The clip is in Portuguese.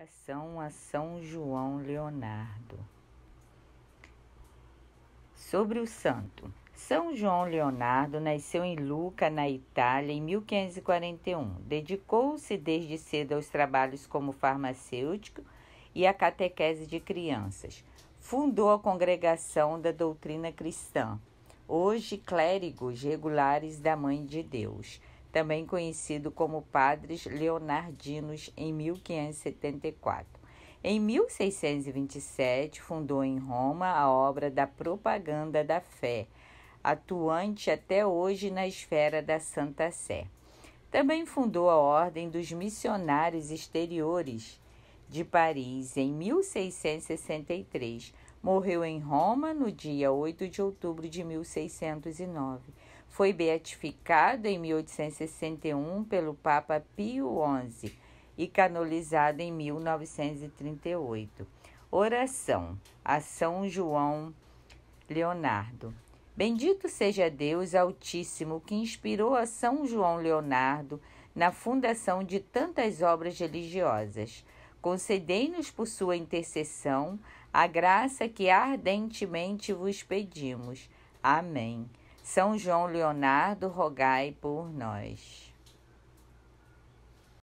Oração a São João Leonardo. Sobre o santo. São João Leonardo nasceu em Lucca, na Itália, em 1541. Dedicou-se desde cedo aos trabalhos como farmacêutico e à catequese de crianças. Fundou a Congregação da Doutrina Cristã, hoje clérigos regulares da Mãe de Deus também conhecido como Padres Leonardinos, em 1574. Em 1627, fundou em Roma a obra da Propaganda da Fé, atuante até hoje na esfera da Santa Sé. Também fundou a Ordem dos Missionários Exteriores de Paris em 1663. Morreu em Roma no dia 8 de outubro de 1609 foi beatificado em 1861 pelo Papa Pio XI e canonizado em 1938. Oração a São João Leonardo. Bendito seja Deus Altíssimo que inspirou a São João Leonardo na fundação de tantas obras religiosas. Concedei-nos por sua intercessão a graça que ardentemente vos pedimos. Amém. São João Leonardo, rogai por nós.